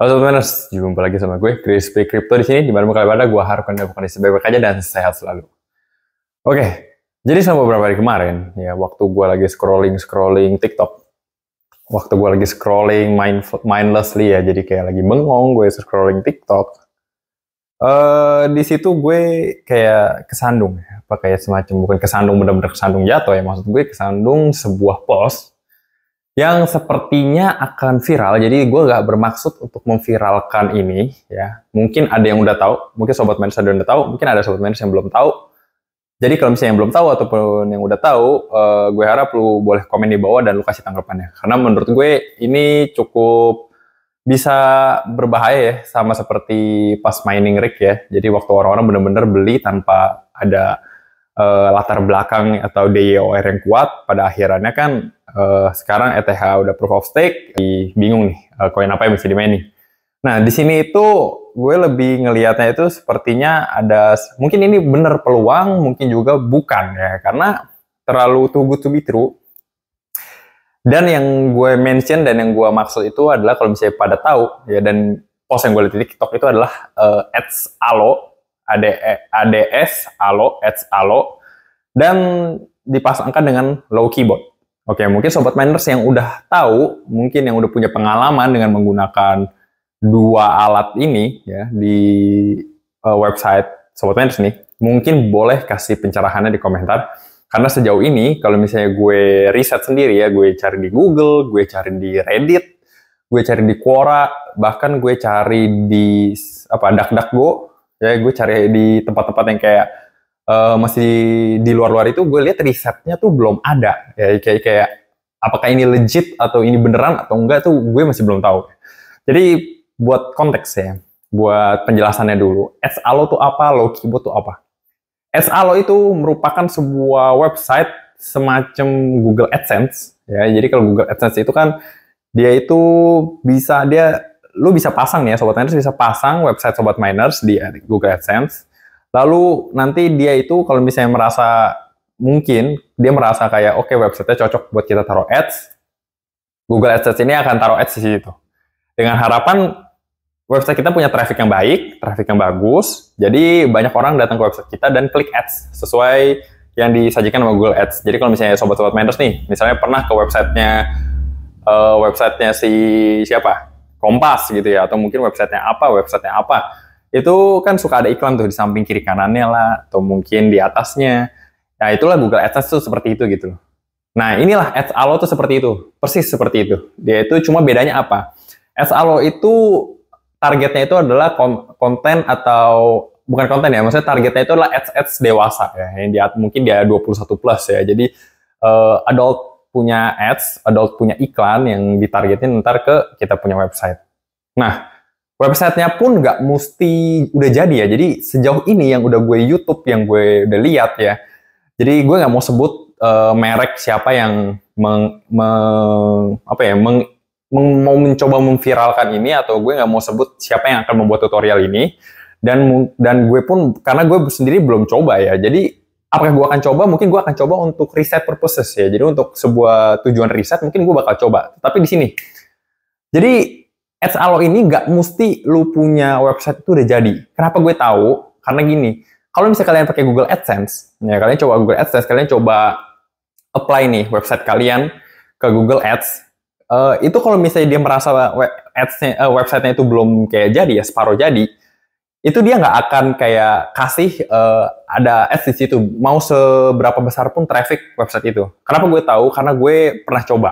Halo teman-teman, jumpa lagi sama gue, Chris P. Crypto di sini. mana kalian berada, gue harapkan kalian bukan baik-baik aja dan sehat selalu. Oke, jadi sama beberapa hari kemarin, ya waktu gue lagi scrolling-scrolling TikTok, waktu gue lagi scrolling mind, mindlessly ya, jadi kayak lagi bengong gue scrolling TikTok, Uh, di situ gue kayak kesandung ya, apa kayak semacam bukan kesandung benar-benar kesandung jatuh ya maksud gue kesandung sebuah post yang sepertinya akan viral. Jadi gue nggak bermaksud untuk memviralkan ini ya. Mungkin ada yang udah tahu, mungkin sobat medis ada yang udah tahu, mungkin ada sobat medis yang belum tahu. Jadi kalau misalnya yang belum tahu ataupun yang udah tahu, uh, gue harap lu boleh komen di bawah dan lu kasih tanggapannya. Karena menurut gue ini cukup bisa berbahaya ya, sama seperti pas mining rig ya. Jadi waktu orang-orang benar-benar beli tanpa ada uh, latar belakang atau DIOR yang kuat, pada akhirannya kan uh, sekarang ETH udah proof of stake, bingung nih uh, apa yang bisa dimain nih. Nah, di sini itu gue lebih ngelihatnya itu sepertinya ada mungkin ini bener peluang, mungkin juga bukan ya karena terlalu too good to be true. Dan yang gue mention dan yang gue maksud itu adalah kalau misalnya pada tahu ya dan post yang gue lihat di TikTok itu adalah uh, ads alo AD, e, ADS alo ads alo dan dipasangkan dengan low keyboard. Oke, mungkin sobat miners yang udah tahu, mungkin yang udah punya pengalaman dengan menggunakan dua alat ini ya di uh, website sobat miners nih, mungkin boleh kasih pencerahannya di komentar. Karena sejauh ini kalau misalnya gue riset sendiri ya, gue cari di Google, gue cari di Reddit, gue cari di Quora, bahkan gue cari di apa DuckDuckGo, ya gue cari di tempat-tempat yang kayak uh, masih di luar-luar itu gue lihat risetnya tuh belum ada ya kayak kayak apakah ini legit atau ini beneran atau enggak tuh gue masih belum tahu jadi buat konteks ya buat penjelasannya dulu SALO tuh apa Lo keyboard tuh apa SALO itu merupakan sebuah website semacam Google AdSense ya jadi kalau Google AdSense itu kan dia itu bisa dia lu bisa pasang ya sobat miners bisa pasang website sobat miners di Google AdSense Lalu nanti dia itu kalau misalnya merasa mungkin dia merasa kayak oke okay, websitenya cocok buat kita taruh ads, Google AdSense ini akan taruh ads di situ. Dengan harapan website kita punya traffic yang baik, traffic yang bagus, jadi banyak orang datang ke website kita dan klik ads sesuai yang disajikan sama Google Ads. Jadi kalau misalnya sobat-sobat mentors nih, misalnya pernah ke websitenya uh, websitenya si siapa? Kompas gitu ya, atau mungkin websitenya apa, websitenya apa itu kan suka ada iklan tuh di samping kiri kanannya lah atau mungkin di atasnya. Nah itulah Google Ads tuh seperti itu gitu. Nah inilah Ads Allo tuh seperti itu, persis seperti itu. Dia itu cuma bedanya apa? Ads Allo itu targetnya itu adalah konten atau bukan konten ya, maksudnya targetnya itu adalah ads-ads dewasa ya, yang di, mungkin dia 21 plus ya. Jadi uh, adult punya ads, adult punya iklan yang ditargetin ntar ke kita punya website. Nah, websitenya pun nggak mesti udah jadi ya. Jadi sejauh ini yang udah gue YouTube, yang gue udah lihat ya. Jadi gue nggak mau sebut uh, merek siapa yang meng, meng apa ya meng, meng, mau mencoba memviralkan ini atau gue nggak mau sebut siapa yang akan membuat tutorial ini. Dan dan gue pun karena gue sendiri belum coba ya. Jadi apakah gue akan coba? Mungkin gue akan coba untuk riset purposes ya. Jadi untuk sebuah tujuan riset mungkin gue bakal coba. Tapi di sini. Jadi ads Allo ini nggak mesti lu punya website itu udah jadi. Kenapa gue tahu? Karena gini, kalau misalnya kalian pakai Google AdSense, ya kalian coba Google AdSense, kalian coba apply nih website kalian ke Google Ads. Uh, itu kalau misalnya dia merasa websitenya uh, eh, websitenya itu belum kayak jadi ya separuh jadi, itu dia nggak akan kayak kasih uh, ada ads di situ. Mau seberapa besar pun traffic website itu. Kenapa gue tahu? Karena gue pernah coba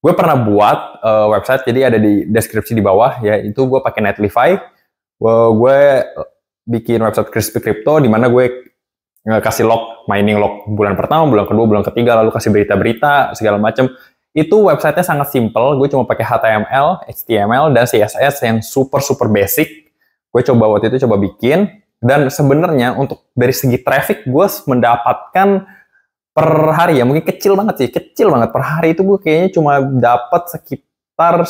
Gue pernah buat uh, website, jadi ada di deskripsi di bawah, ya itu gue pakai Netlify. gue, gue eh, bikin website Crispy Crypto, di mana gue kasih log, mining log bulan pertama, bulan kedua, bulan ketiga, lalu kasih berita-berita, segala macam. Itu websitenya sangat simple, gue cuma pakai HTML, HTML, dan CSS yang super-super basic. Gue coba waktu itu coba bikin, dan sebenarnya untuk dari segi traffic gue mendapatkan per hari ya mungkin kecil banget sih kecil banget per hari itu gue kayaknya cuma dapat sekitar 10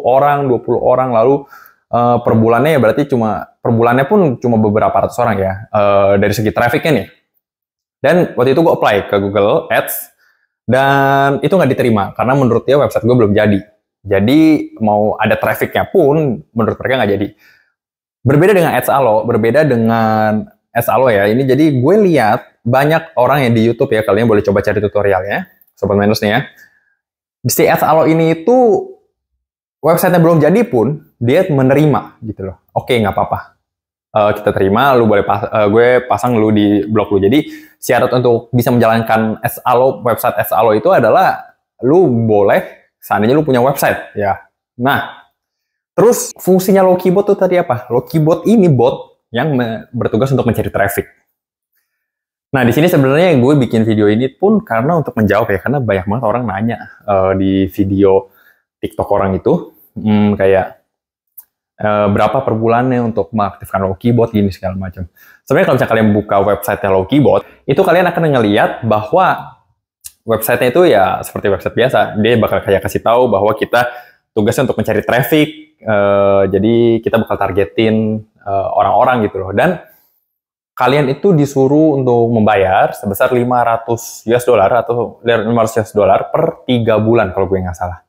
orang 20 orang lalu uh, per bulannya ya berarti cuma per bulannya pun cuma beberapa ratus orang ya uh, dari segi trafficnya nih dan waktu itu gue apply ke Google Ads dan itu nggak diterima karena menurut dia website gue belum jadi jadi mau ada trafficnya pun menurut mereka nggak jadi berbeda dengan Ads Alo berbeda dengan Ads Alo ya ini jadi gue lihat banyak orang yang di YouTube ya, kalian boleh coba cari tutorialnya, sobat minus nih ya. Si ads alo ini itu websitenya belum jadi pun dia menerima gitu loh. Oke, nggak apa-apa. Uh, kita terima, lu boleh pas, uh, gue pasang lu di blog lu. Jadi syarat untuk bisa menjalankan ads alo website ads alo itu adalah lu boleh seandainya lu punya website ya. Nah, terus fungsinya low keyboard tuh tadi apa? Low keyboard ini bot yang bertugas untuk mencari traffic. Nah, di sini sebenarnya yang gue bikin video ini pun karena untuk menjawab ya, karena banyak banget orang nanya uh, di video TikTok orang itu, hmm, kayak uh, berapa per bulannya untuk mengaktifkan low keyboard gini segala macam. Sebenarnya kalau misalnya kalian buka website low keyboard, itu kalian akan ngelihat bahwa website-nya itu ya seperti website biasa, dia bakal kayak kasih tahu bahwa kita tugasnya untuk mencari traffic, uh, jadi kita bakal targetin orang-orang uh, orang -orang gitu loh dan kalian itu disuruh untuk membayar sebesar 500 US dollar atau 500 US dollar per 3 bulan kalau gue nggak salah.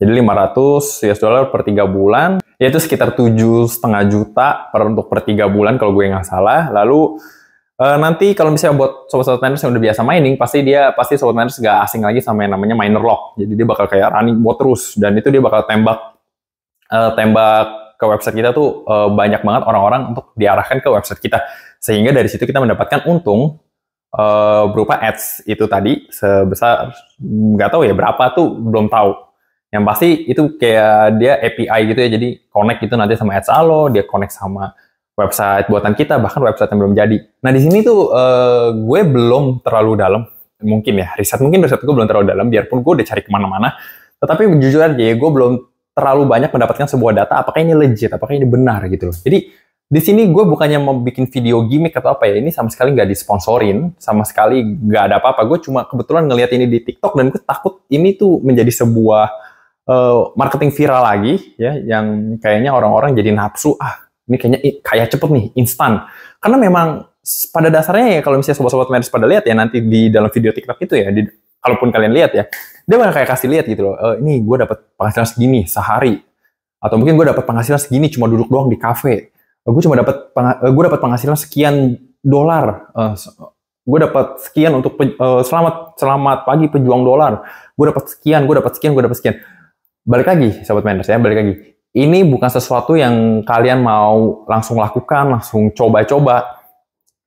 Jadi 500 US dollar per 3 bulan, yaitu sekitar tujuh setengah juta per untuk per 3 bulan kalau gue nggak salah. Lalu e, nanti kalau misalnya buat sobat-sobat miners yang udah biasa mining, pasti dia pasti sobat miners nggak asing lagi sama yang namanya miner lock. Jadi dia bakal kayak running bot terus dan itu dia bakal tembak e, tembak ke website kita tuh e, banyak banget orang-orang untuk diarahkan ke website kita sehingga dari situ kita mendapatkan untung e, berupa ads itu tadi sebesar nggak tahu ya berapa tuh belum tahu yang pasti itu kayak dia API gitu ya jadi connect gitu nanti sama ads alo, dia connect sama website buatan kita bahkan website yang belum jadi nah di sini tuh uh, gue belum terlalu dalam mungkin ya riset mungkin riset gue belum terlalu dalam biarpun gue udah cari kemana-mana tetapi jujur aja ya gue belum terlalu banyak mendapatkan sebuah data apakah ini legit apakah ini benar gitu jadi di sini gue bukannya mau bikin video gimmick atau apa ya ini sama sekali nggak disponsorin sama sekali nggak ada apa-apa gue cuma kebetulan ngelihat ini di TikTok dan gue takut ini tuh menjadi sebuah uh, marketing viral lagi ya yang kayaknya orang-orang jadi nafsu ah ini kayaknya kayak cepet nih instan karena memang pada dasarnya ya kalau misalnya sobat-sobat medis pada lihat ya nanti di dalam video TikTok itu ya di kalaupun kalian lihat ya dia bakal kayak kasih lihat gitu loh e, ini gue dapat penghasilan segini sehari atau mungkin gue dapat penghasilan segini cuma duduk doang di kafe eh, gue cuma dapat eh, gue dapat penghasilan sekian dolar E, gue dapat sekian untuk e, selamat selamat pagi pejuang dolar gue dapat sekian gue dapat sekian gue dapat sekian balik lagi sahabat menders ya balik lagi ini bukan sesuatu yang kalian mau langsung lakukan langsung coba-coba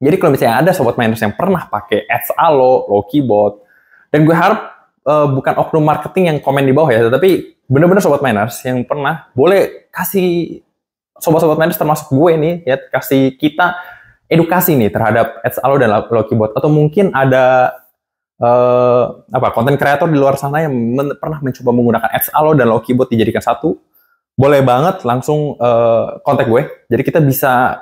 jadi kalau misalnya ada sobat menders yang pernah pakai ads alo, Lokibot, dan gue harap uh, bukan oknum marketing yang komen di bawah ya, tapi bener-bener sobat miners yang pernah boleh kasih sobat-sobat miners termasuk gue nih ya kasih kita edukasi nih terhadap ads alo dan lokibot atau mungkin ada uh, apa konten kreator di luar sana yang men pernah mencoba menggunakan ads alo dan lokibot dijadikan satu boleh banget langsung uh, kontak gue jadi kita bisa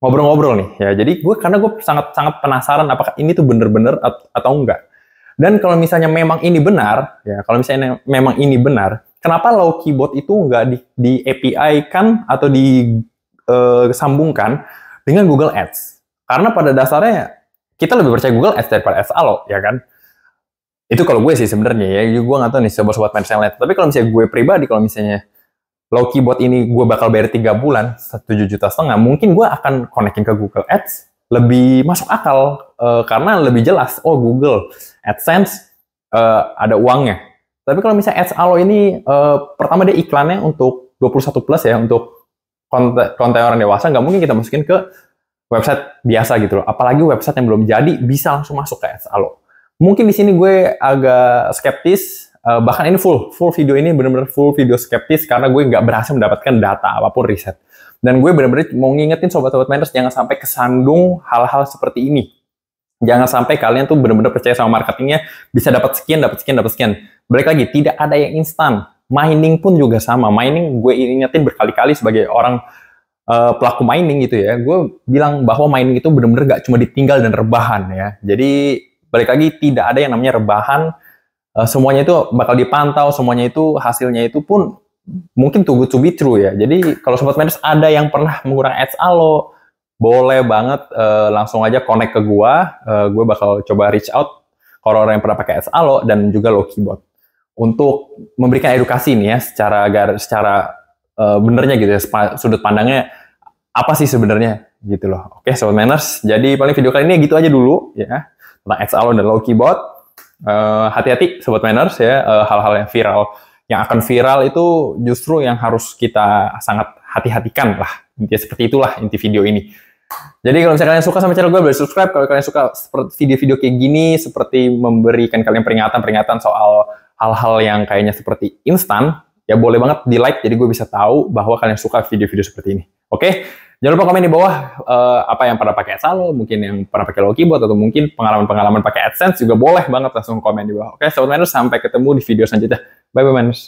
ngobrol-ngobrol nih ya jadi gue karena gue sangat sangat penasaran apakah ini tuh bener-bener atau enggak dan kalau misalnya memang ini benar, ya. ya kalau misalnya memang ini benar, kenapa low keyboard itu nggak di, di API kan atau disambungkan eh, dengan Google Ads? Karena pada dasarnya kita lebih percaya Google Ads daripada Ads Allo, ya kan? Itu kalau gue sih sebenarnya ya, gue nggak tahu nih sobat-sobat fans yang lain. Tapi kalau misalnya gue pribadi, kalau misalnya low keyboard ini gue bakal bayar tiga bulan, 1 juta setengah, mungkin gue akan konekin ke Google Ads, lebih masuk akal uh, karena lebih jelas. Oh Google AdSense uh, ada uangnya. Tapi kalau misalnya Ads Alo ini uh, pertama dia iklannya untuk 21 plus ya untuk konten, konten orang dewasa nggak mungkin kita masukin ke website biasa gitu loh. Apalagi website yang belum jadi bisa langsung masuk ke Ads Alo. Mungkin di sini gue agak skeptis, uh, bahkan ini full, full video ini benar-benar full video skeptis karena gue nggak berhasil mendapatkan data apapun riset. Dan gue bener-bener mau ngingetin sobat-sobat Miners jangan sampai kesandung hal-hal seperti ini. Jangan sampai kalian tuh bener-bener percaya sama marketingnya bisa dapat sekian, dapat sekian, dapat sekian. Balik lagi, tidak ada yang instan. Mining pun juga sama. Mining gue ingetin berkali-kali sebagai orang uh, pelaku mining gitu ya. Gue bilang bahwa mining itu bener-bener gak cuma ditinggal dan rebahan ya. Jadi balik lagi tidak ada yang namanya rebahan. Uh, semuanya itu bakal dipantau, semuanya itu hasilnya itu pun mungkin too good to be true ya. Jadi kalau sobat medis ada yang pernah menggunakan ads alo, boleh banget uh, langsung aja connect ke gua. Uh, eh, gue bakal coba reach out kalau orang yang pernah pakai ads alo dan juga low keyboard untuk memberikan edukasi nih ya secara agar secara uh, benernya gitu ya sudut pandangnya apa sih sebenarnya gitu loh. Oke, okay, sobat manners. Jadi paling video kali ini gitu aja dulu ya tentang ads alo dan low keyboard hati hati-hati sobat manners ya hal-hal uh, hal -hal yang viral yang akan viral itu justru yang harus kita sangat hati-hatikan lah. Intinya seperti itulah inti video ini. Jadi kalau misalnya kalian suka sama channel gue, boleh subscribe. Kalau kalian suka video-video kayak gini, seperti memberikan kalian peringatan-peringatan soal hal-hal yang kayaknya seperti instan, ya boleh banget di like, jadi gue bisa tahu bahwa kalian suka video-video seperti ini. Oke? Okay? Jangan lupa komen di bawah uh, apa yang pernah pakai salo, mungkin yang pernah pakai low keyboard atau mungkin pengalaman-pengalaman pakai AdSense juga boleh banget langsung komen di bawah. Oke, sobat Manus, sampai ketemu di video selanjutnya. Bye bye Manus.